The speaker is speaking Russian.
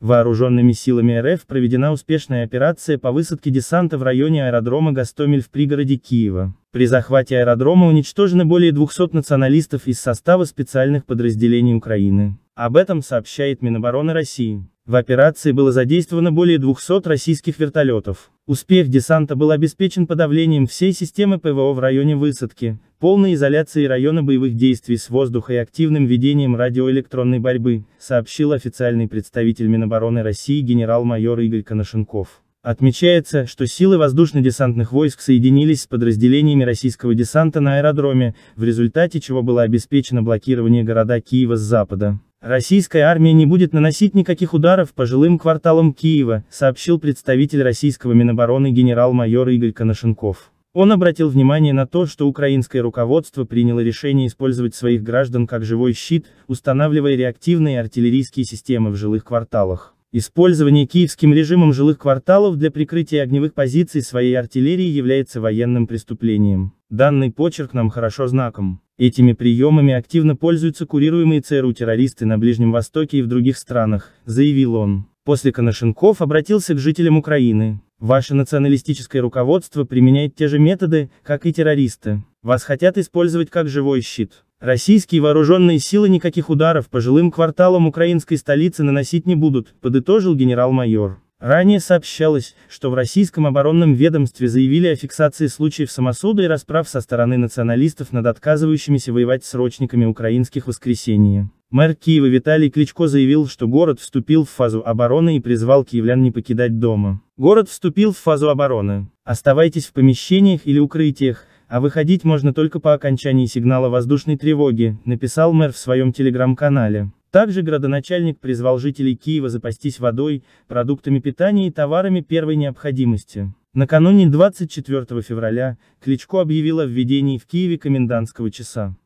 Вооруженными силами РФ проведена успешная операция по высадке десанта в районе аэродрома Гастомель в пригороде Киева. При захвате аэродрома уничтожено более 200 националистов из состава специальных подразделений Украины. Об этом сообщает Минобороны России. В операции было задействовано более 200 российских вертолетов. Успех десанта был обеспечен подавлением всей системы ПВО в районе высадки, полной изоляцией района боевых действий с воздуха и активным ведением радиоэлектронной борьбы, сообщил официальный представитель Минобороны России генерал-майор Игорь Коношенков. Отмечается, что силы воздушно-десантных войск соединились с подразделениями российского десанта на аэродроме, в результате чего было обеспечено блокирование города Киева с запада. Российская армия не будет наносить никаких ударов по жилым кварталам Киева, сообщил представитель российского Минобороны генерал-майор Игорь Коношенков. Он обратил внимание на то, что украинское руководство приняло решение использовать своих граждан как живой щит, устанавливая реактивные артиллерийские системы в жилых кварталах. Использование киевским режимом жилых кварталов для прикрытия огневых позиций своей артиллерии является военным преступлением. Данный почерк нам хорошо знаком. Этими приемами активно пользуются курируемые ЦРУ террористы на Ближнем Востоке и в других странах, заявил он. После Коношенков обратился к жителям Украины. Ваше националистическое руководство применяет те же методы, как и террористы. Вас хотят использовать как живой щит. Российские вооруженные силы никаких ударов по жилым кварталам украинской столицы наносить не будут, подытожил генерал-майор. Ранее сообщалось, что в российском оборонном ведомстве заявили о фиксации случаев самосуда и расправ со стороны националистов над отказывающимися воевать срочниками украинских воскресений. Мэр Киева Виталий Кличко заявил, что город вступил в фазу обороны и призвал киевлян не покидать дома. Город вступил в фазу обороны. Оставайтесь в помещениях или укрытиях, а выходить можно только по окончании сигнала воздушной тревоги, написал мэр в своем телеграм-канале. Также градоначальник призвал жителей Киева запастись водой, продуктами питания и товарами первой необходимости. Накануне 24 февраля Кличко объявил о введении в Киеве комендантского часа.